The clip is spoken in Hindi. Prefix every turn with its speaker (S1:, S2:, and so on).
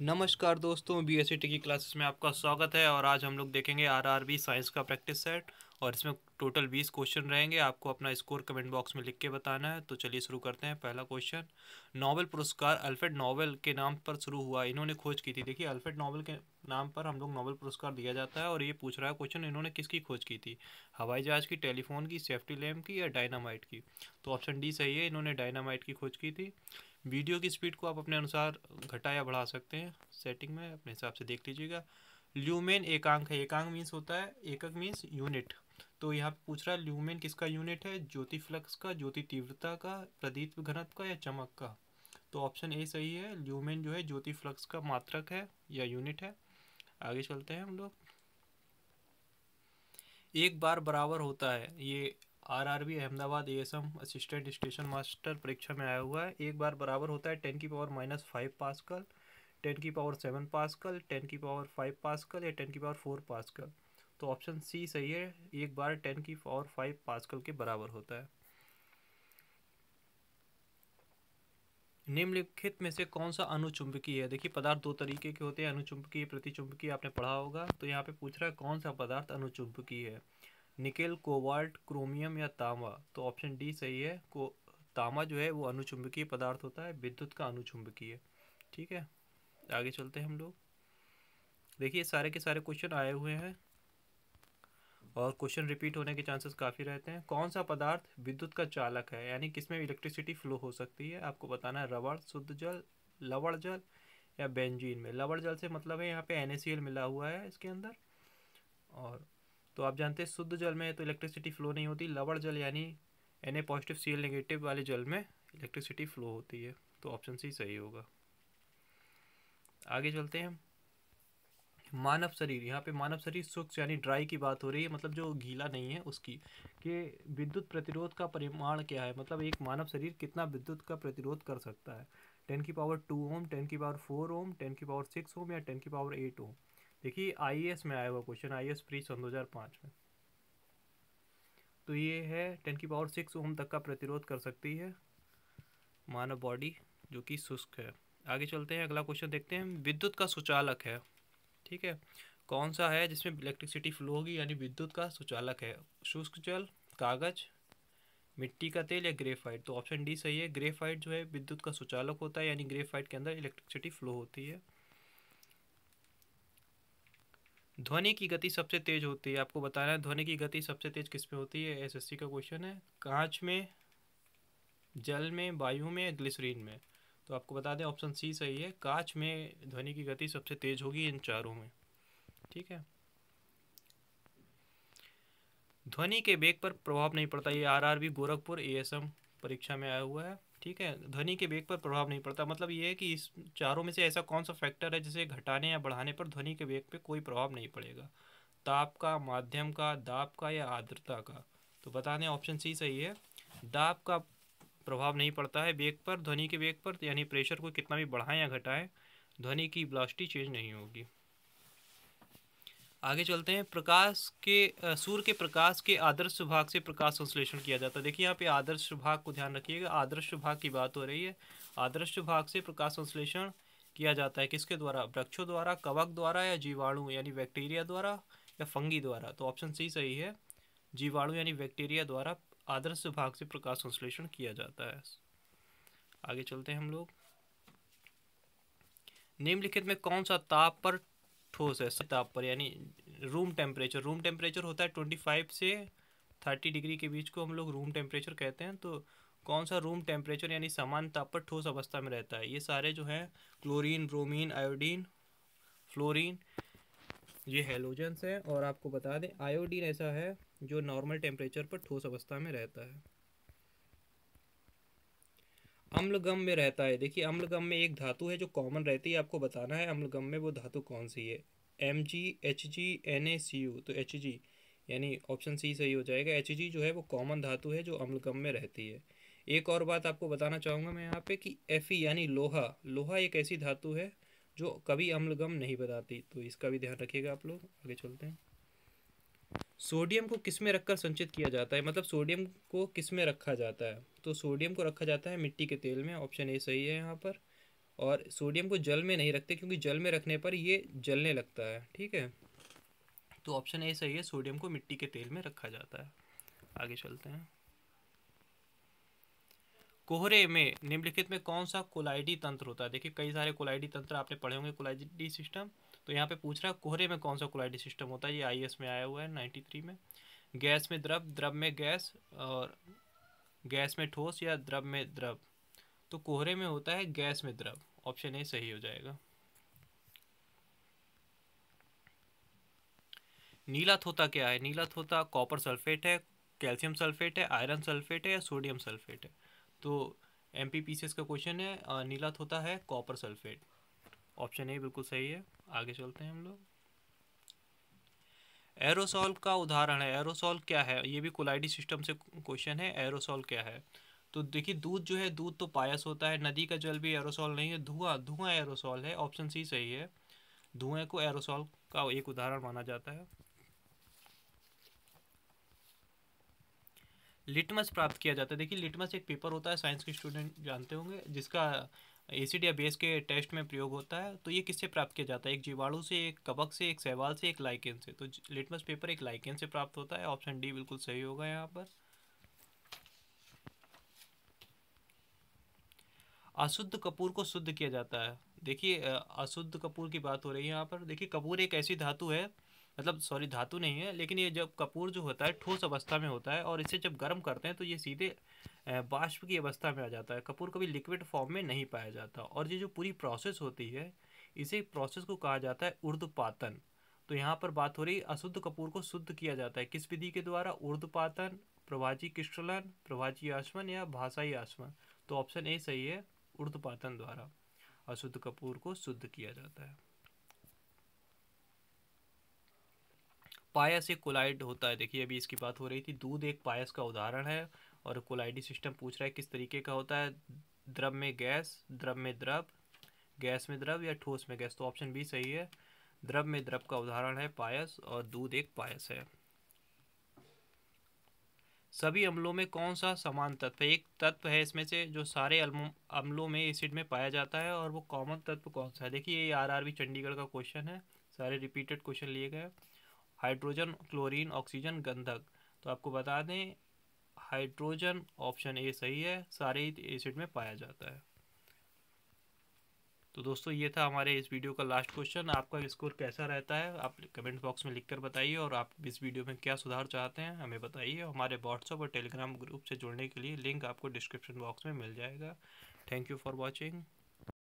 S1: नमस्कार दोस्तों बी एस टी की क्लासेस में आपका स्वागत है और आज हम लोग देखेंगे आरआरबी साइंस का प्रैक्टिस सेट और इसमें टोटल बीस क्वेश्चन रहेंगे आपको अपना स्कोर कमेंट बॉक्स में लिख के बताना है तो चलिए शुरू करते हैं पहला क्वेश्चन नोबेल पुरस्कार अल्फ्रेड नोबेल के नाम पर शुरू हुआ इन्होंने खोज की थी देखिए अल्फ्रेड नोबेल के नाम पर हम लोग नोबेल पुरस्कार दिया जाता है और ये पूछ रहा है क्वेश्चन इन्होंने किसकी खोज की थी हवाई जहाज़ की टेलीफोन की सेफ्टी लैम्प की या डायनामाइट की तो ऑप्शन डी सही है इन्होंने डायनामाइट की खोज की थी वीडियो की स्पीड को आप अपने अनुसार घटा या बढ़ा सकते हैं सेटिंग में अपने हिसाब से देख लीजिएगा ल्यूमेन एकांक है एकांक मीन्स होता है एकक मीन्स यूनिट तो यहाँ पे पूछ रहा है ल्यूमेन किसका यूनिट है ज्योति फ्लक्स का ज्योति तीव्रता का प्रदीप घनत्व का या चमक का तो ऑप्शन ए सही है ल्यूमेन जो है ज्योति फ्लक्स का मात्रक है या यूनिट है आगे चलते हैं हम लोग एक बार बराबर होता है ये RRB Ahmedabad ASM assistant station master परीक्षा में आया हुआ है एक बार बराबर होता है टेन की power minus five pascal ten की पावर सेवन पास कर टेन की पावर फाइव पासकल या टेन की पावर फोर पास कर तो ऑप्शन सी सही है एक बार टेन की पावर फाइव पास कर के बराबर होता है निम्नलिखित में से कौन सा अनुचुंबकीय है देखिए पदार्थ दो तरीके के होते हैं अनुचुंबकीय प्रतिचुंबकीय आपने पढ़ा होगा तो यहाँ पे पूछ रहा है कौन सा पदार्थ अनुचुंबकीय है निकेल कोबाल्ट क्रोमियम या तांबा तो ऑप्शन डी सही है को तांबा जो है वो अनुचुंबकीय पदार्थ होता है विद्युत का अनुचुंबकीय ठीक है आगे चलते हैं हम लोग देखिए सारे के सारे क्वेश्चन आए हुए हैं और क्वेश्चन रिपीट होने के चांसेस काफ़ी रहते हैं कौन सा पदार्थ विद्युत का चालक है यानी किसमें इलेक्ट्रिसिटी फ्लो हो सकती है आपको बताना है रबड़ शुद्ध जल लवड़ जल या बेंजीन में लवड़ जल से मतलब है यहाँ पे एन मिला हुआ है इसके अंदर और तो आप जानते हैं शुद्ध जल में तो इलेक्ट्रिसिटी फ्लो नहीं होती लवड़ जल यानी N A positive C negative वाले जल में इलेक्ट्रिसिटी फ्लो होती है तो ऑप्शन सी सही होगा आगे चलते हैं मानव शरीर यहाँ पे मानव शरीर सूक्ष्म यानी ड्राई की बात हो रही है मतलब जो गीला नहीं है उसकी कि विद्युत प्रतिरोध का परिमाण क्या है मतलब एक मानव शरीर कितना विद्युत का प्रतिरोध कर सकता है टेन की पावर टू ओम टेन की पावर फोर ओम टेन की पावर सिक्स ओम या टेन की पावर एट ओम देखिए आई में आया हुआ क्वेश्चन एस प्री सन 2005 में तो ये है टेन की पावर सिक्स ओम तक का प्रतिरोध कर सकती है मानव बॉडी जो कि शुष्क है आगे चलते हैं अगला क्वेश्चन देखते हैं विद्युत का सुचालक है ठीक है कौन सा है जिसमें इलेक्ट्रिसिटी फ्लो होगी यानी विद्युत का सुचालक है शुष्क जल कागज मिट्टी का तेल या ग्रेफाइट तो ऑप्शन डी सही है ग्रेफाइट जो है विद्युत का सुचालक होता है यानी ग्रेफाइट के अंदर इलेक्ट्रिसिटी फ्लो होती है ध्वनि की गति सबसे तेज होती है आपको बता रहे हैं ध्वनि की गति सबसे तेज किस पे होती है एसएससी का क्वेश्चन है कांच में जल में वायु में ग्लिसरीन में तो आपको बता दें ऑप्शन सी सही है कांच में ध्वनि की गति सबसे तेज होगी इन चारों में ठीक है ध्वनि के वेग पर प्रभाव नहीं पड़ता ये आरआरबी गोरखपुर एएसएम परीक्षा में आया हुआ है ठीक है ध्वनि के वेग पर प्रभाव नहीं पड़ता मतलब ये है कि इस चारों में से ऐसा कौन सा फैक्टर है जिसे घटाने या बढ़ाने पर ध्वनि के वेग पर कोई प्रभाव नहीं पड़ेगा ताप का माध्यम का दाप का या आर्द्रता का तो बता दें ऑप्शन सी सही है दाप का प्रभाव नहीं पड़ता है वेग पर ध्वनि के वेग पर यानी प्रेशर को कितना भी बढ़ाएं या घटाएं ध्वनि की ब्लास्टी चेंज नहीं होगी आगे चलते हैं प्रकाश के सूर्य के प्रकाश के आदर्श भाग से प्रकाश संश्लेषण किया जाता है देखिए यहाँ पे आदर्श भाग को ध्यान रखिएगा आदर्श भाग की बात हो रही है आदर्श भाग से प्रकाश संश्लेषण किया जाता है किसके द्वारा वृक्षों द्वारा कवक द्वारा या जीवाणु यानी बैक्टीरिया द्वारा या फंगी द्वारा तो ऑप्शन सी सही है जीवाणु यानी बैक्टीरिया द्वारा आदर्श भाग से प्रकाश संश्लेषण किया जाता है आगे चलते हैं हम लोग निम्नलिखित में कौन सा ताप पर ठोस है ताप पर यानी रूम टेम्परेचर रूम टेम्परेचर होता है ट्वेंटी फाइव से थर्टी डिग्री के बीच को हम लोग रूम टेम्परेचर कहते हैं तो कौन सा रूम टेम्परेचर यानी समान ताप पर ठोस अवस्था में रहता है ये सारे जो हैं क्लोरीन ब्रोमीन आयोडीन फ्लोरीन ये हेलोजेंस हैं और आपको बता दें आयोडीन ऐसा है जो नॉर्मल टेम्परेचर पर ठोस अवस्था में रहता है अम्लगम में रहता है देखिए अम्लगम में एक धातु है जो कॉमन रहती है आपको बताना है अम्लगम में वो धातु कौन सी है M G H G N A C U तो एच जी यानी ऑप्शन सी सही हो जाएगा एच जी जो है वो कॉमन धातु है जो अम्लगम में रहती है एक और बात आपको बताना चाहूँगा मैं यहाँ पे कि एफ यानी लोहा लोहा एक ऐसी धातु है जो कभी अम्लगम नहीं बताती तो इसका भी ध्यान रखिएगा आप लोग आगे चलते हैं सोडियम को किस में रखकर संचित किया जाता है मतलब सोडियम को किस में रखा जाता है तो सोडियम को रखा जाता है मिट्टी के तेल में ऑप्शन ए सही है यहाँ पर और सोडियम को जल में नहीं रखते क्योंकि जल में रखने पर ये जलने लगता है ठीक है तो ऑप्शन ए सही है सोडियम को मिट्टी के तेल में रखा जाता है आगे चलते हैं कोहरे में निम्नलिखित में कौन सा कोलाइडी तंत्र होता है देखिए कई सारे कोलाइडी तंत्र आपने पढ़े होंगे कोलाइडी सिस्टम तो यहाँ पे पूछ रहा है कोहरे में कौन सा कोलाइडी सिस्टम होता है ये आई में आया हुआ है नाइन्टी थ्री में गैस में द्रव द्रव में गैस और गैस में ठोस या द्रव में द्रव तो कोहरे में होता है गैस में द्रव ऑप्शन ए सही हो जाएगा नीला थोता क्या है नीला थोता कॉपर सल्फेट है कैल्शियम सल्फेट है आयरन सल्फेट है या सोडियम सल्फेट है तो एम पी पी का क्वेश्चन है नीला थोता है कॉपर सल्फेट ऑप्शन ए बिल्कुल सही है आगे चलते हैं हम लोग एरोसोल का उदाहरण है एरोसोल क्या है ये भी कोलाइडी सिस्टम से क्वेश्चन है एरोसोल क्या है तो देखिए दूध जो है दूध तो पायस होता है नदी का जल भी एरोसोल नहीं है धुआं धुआं एरोसोल है ऑप्शन सी सही है धुएं को एरोसोल का एक उदाहरण माना जाता है लिटमस प्राप्त किया जाता है देखिए लिटमस एक पेपर होता है साइंस के स्टूडेंट जानते होंगे जिसका एसिड या बेस के टेस्ट में प्रयोग होता है तो ये किससे प्राप्त किया जाता है एक जीवाणु से एक कबक से एक सहवाल से एक लाइकेन से तो लिटमस पेपर एक लाइकेन से प्राप्त होता है ऑप्शन डी बिल्कुल सही होगा यहाँ पर अशुद्ध कपूर को शुद्ध किया जाता है देखिए अशुद्ध कपूर की बात हो रही है यहाँ पर देखिए कपूर एक ऐसी धातु है मतलब सॉरी धातु नहीं है लेकिन ये जब कपूर जो होता है ठोस अवस्था में होता है और इसे जब गर्म करते हैं तो ये सीधे बाष्प की अवस्था में आ जाता है कपूर कभी लिक्विड फॉर्म में नहीं पाया जाता और ये जो पूरी प्रोसेस होती है इसे प्रोसेस को कहा जाता है उर्दपातन तो यहाँ पर बात हो रही अशुद्ध कपूर को शुद्ध किया जाता है किस विधि के द्वारा उर्दपातन प्रभाजी किश्रलन प्रभाजी आसमन या भाषाई आसमन तो ऑप्शन ए सही है उर्दपातन द्वारा अशुद्ध कपूर को शुद्ध किया जाता है पाया से कोलाइड होता है देखिए अभी इसकी बात हो रही थी दूध एक पायस का उदाहरण है और कोलाइडी सिस्टम पूछ रहा है किस तरीके का होता है द्रव में गैस द्रव में द्रव गैस में द्रव या ठोस में गैस तो ऑप्शन बी सही है द्रव में द्रव का उदाहरण है पायस और दूध एक पायस है सभी अम्लों में कौन सा समान तत्व एक तत्व है इसमें से जो सारे अम्लों में एसिड में पाया जाता है और वो कॉमन तत्व कौन सा है देखिए ये आरआरबी चंडीगढ़ का क्वेश्चन है सारे रिपीटेड क्वेश्चन लिए गए हाइड्रोजन क्लोरीन ऑक्सीजन गंधक तो आपको बता दें हाइड्रोजन ऑप्शन ए सही है सारे एसिड में पाया जाता है तो दोस्तों ये था हमारे इस वीडियो का लास्ट क्वेश्चन आपका स्कोर कैसा रहता है आप कमेंट बॉक्स में लिखकर बताइए और आप इस वीडियो में क्या सुधार चाहते हैं हमें बताइए हमारे व्हाट्सअप और टेलीग्राम ग्रुप से जुड़ने के लिए लिंक आपको डिस्क्रिप्शन बॉक्स में मिल जाएगा थैंक यू फॉर वॉचिंग